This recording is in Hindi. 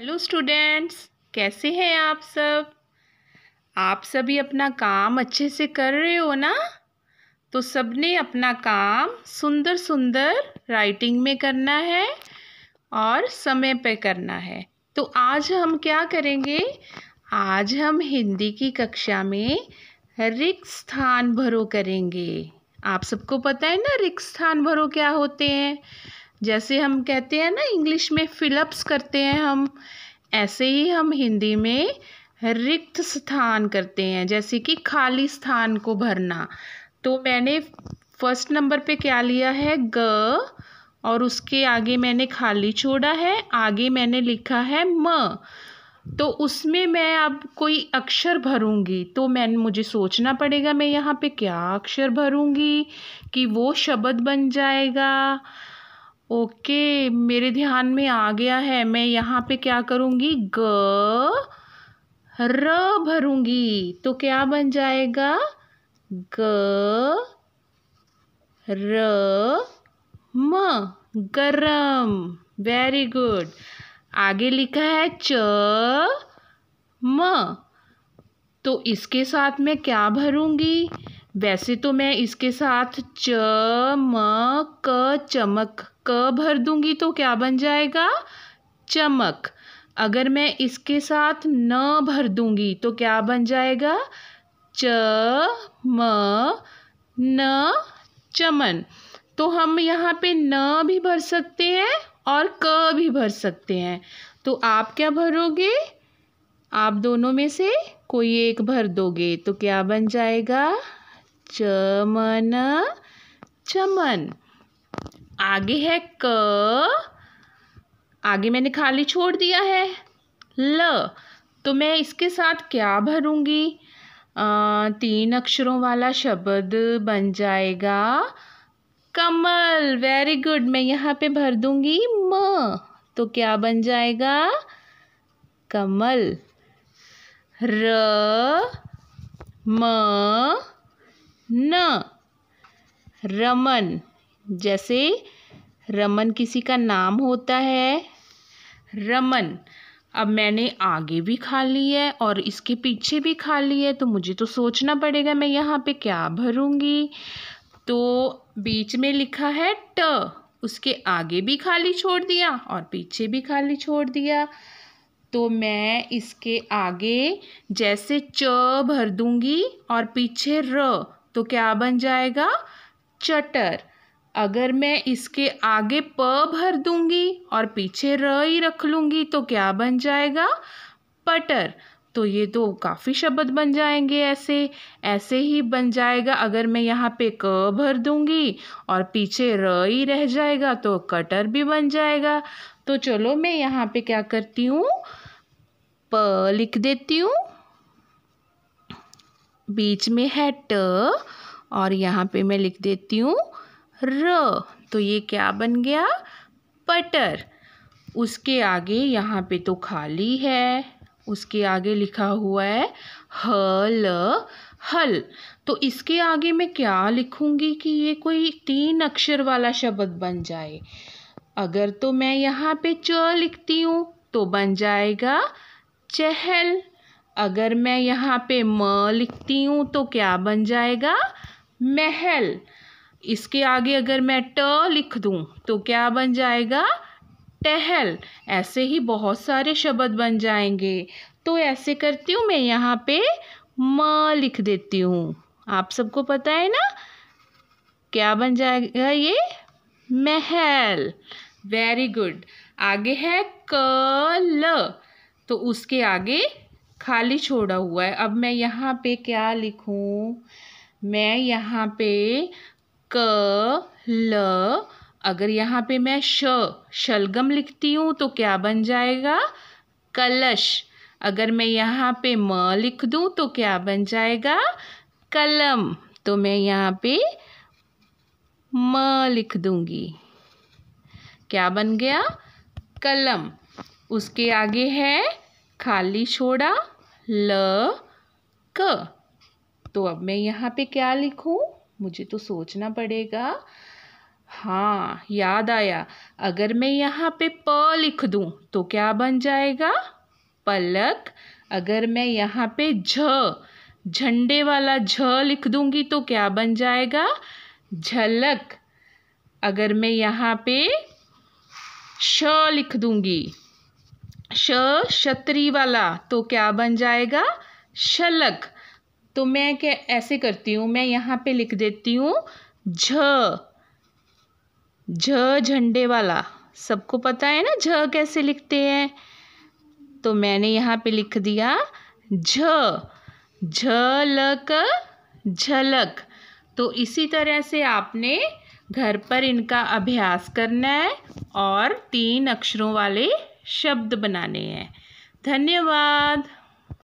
हेलो स्टूडेंट्स कैसे हैं आप सब आप सभी अपना काम अच्छे से कर रहे हो ना तो सबने अपना काम सुंदर सुंदर राइटिंग में करना है और समय पे करना है तो आज हम क्या करेंगे आज हम हिंदी की कक्षा में रिक्त स्थान भरो करेंगे आप सबको पता है ना रिक्त स्थान भरो क्या होते हैं जैसे हम कहते हैं ना इंग्लिश में फिलअप्स करते हैं हम ऐसे ही हम हिंदी में रिक्त स्थान करते हैं जैसे कि खाली स्थान को भरना तो मैंने फर्स्ट नंबर पे क्या लिया है ग और उसके आगे मैंने खाली छोड़ा है आगे मैंने लिखा है म तो उसमें मैं अब कोई अक्षर भरूंगी तो मैं मुझे सोचना पड़ेगा मैं यहाँ पे क्या अक्षर भरूंगी कि वो शब्द बन जाएगा ओके मेरे ध्यान में आ गया है मैं यहाँ पे क्या करूँगी ग र भरूंगी तो क्या बन जाएगा ग र म गरम वेरी गुड आगे लिखा है च म तो इसके साथ मैं क्या भरूँगी वैसे तो मैं इसके साथ च म क चमक क भर दूंगी तो क्या बन जाएगा चमक अगर मैं इसके साथ न भर दूंगी तो क्या बन जाएगा च म न चमन तो हम यहाँ पे न भी भर सकते हैं और क भी भर सकते हैं तो आप क्या भरोगे आप दोनों में से कोई एक भर दोगे तो क्या बन जाएगा चमन चमन आगे है क आगे मैंने खाली छोड़ दिया है ल तो मैं इसके साथ क्या भरूंगी आ, तीन अक्षरों वाला शब्द बन जाएगा कमल वेरी गुड मैं यहाँ पे भर दूंगी म तो क्या बन जाएगा कमल र म न रमन जैसे रमन किसी का नाम होता है रमन अब मैंने आगे भी खा ली है और इसके पीछे भी खा ली है तो मुझे तो सोचना पड़ेगा मैं यहाँ पे क्या भरूँगी तो बीच में लिखा है ट उसके आगे भी खाली छोड़ दिया और पीछे भी खाली छोड़ दिया तो मैं इसके आगे जैसे च भर दूंगी और पीछे र तो क्या बन जाएगा चटर अगर मैं इसके आगे प भर दूंगी और पीछे र ही रख लूँगी तो क्या बन जाएगा पटर तो ये तो काफ़ी शब्द बन जाएंगे ऐसे ऐसे ही बन जाएगा अगर मैं यहाँ पे क भर दूंगी और पीछे र ही रह जाएगा तो कटर भी बन जाएगा तो चलो मैं यहाँ पे क्या करती हूँ प लिख देती हूँ बीच में है ट और यहाँ पे मैं लिख देती हूँ र तो ये क्या बन गया पटर उसके आगे यहाँ पे तो खाली है उसके आगे लिखा हुआ है हल हल तो इसके आगे मैं क्या लिखूँगी कि ये कोई तीन अक्षर वाला शब्द बन जाए अगर तो मैं यहाँ पे च लिखती हूँ तो बन जाएगा चहल अगर मैं यहाँ पे म लिखती हूँ तो क्या बन जाएगा महल इसके आगे अगर मैं ट लिख दूं तो क्या बन जाएगा टहल ऐसे ही बहुत सारे शब्द बन जाएंगे तो ऐसे करती हूँ मैं यहाँ पे म लिख देती हूँ आप सबको पता है ना क्या बन जाएगा ये महल वेरी गुड आगे है ल तो उसके आगे खाली छोड़ा हुआ है अब मैं यहाँ पे क्या लिखूँ मैं यहाँ पे क ल अगर यहाँ पे मैं श शलगम लिखती हूँ तो क्या बन जाएगा कलश अगर मैं यहाँ पे म लिख दूँ तो क्या बन जाएगा कलम तो मैं यहाँ पे म लिख दूँगी क्या बन गया कलम उसके आगे है खाली छोड़ा ल क तो अब मैं यहाँ पे क्या लिखूँ मुझे तो सोचना पड़ेगा हाँ याद आया अगर मैं यहाँ पे प लिख दूँ तो क्या बन जाएगा पलक अगर मैं यहाँ पे झ झंडे वाला झ लिख दूँगी तो क्या बन जाएगा झलक अगर मैं यहाँ पे श लिख दूँगी श शतरी वाला तो क्या बन जाएगा शलक तो मैं क्या ऐसे करती हूँ मैं यहाँ पे लिख देती हूँ झ झ झंडे वाला सबको पता है ना झ कैसे लिखते हैं तो मैंने यहाँ पे लिख दिया झ झलक झलक तो इसी तरह से आपने घर पर इनका अभ्यास करना है और तीन अक्षरों वाले शब्द बनाने हैं धन्यवाद